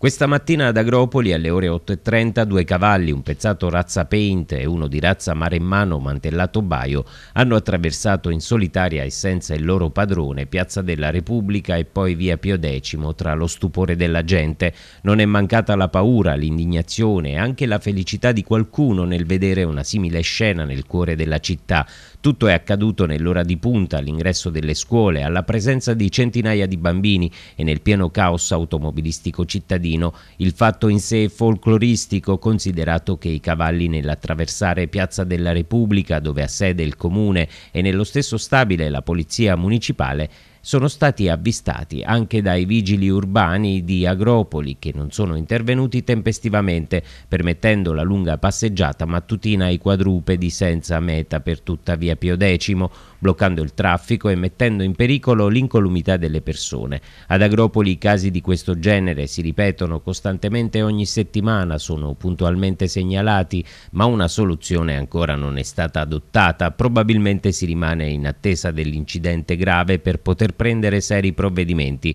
Questa mattina ad Agropoli alle ore 8.30 due cavalli, un pezzato razza Paint e uno di razza Maremmano mantellato Baio, hanno attraversato in solitaria e senza il loro padrone Piazza della Repubblica e poi via Pio X tra lo stupore della gente. Non è mancata la paura, l'indignazione e anche la felicità di qualcuno nel vedere una simile scena nel cuore della città. Tutto è accaduto nell'ora di punta all'ingresso delle scuole, alla presenza di centinaia di bambini e nel pieno caos automobilistico cittadino Gradino. Il fatto in sé è folcloristico, considerato che i cavalli nell'attraversare Piazza della Repubblica, dove ha sede il comune, e nello stesso stabile la polizia municipale, sono stati avvistati anche dai vigili urbani di Agropoli che non sono intervenuti tempestivamente, permettendo la lunga passeggiata mattutina ai quadrupedi senza meta per tutta via Pio X, bloccando il traffico e mettendo in pericolo l'incolumità delle persone. Ad Agropoli casi di questo genere si ripetono costantemente ogni settimana, sono puntualmente segnalati, ma una soluzione ancora non è stata adottata. Probabilmente si rimane in attesa dell'incidente grave per poter poter prendere seri provvedimenti.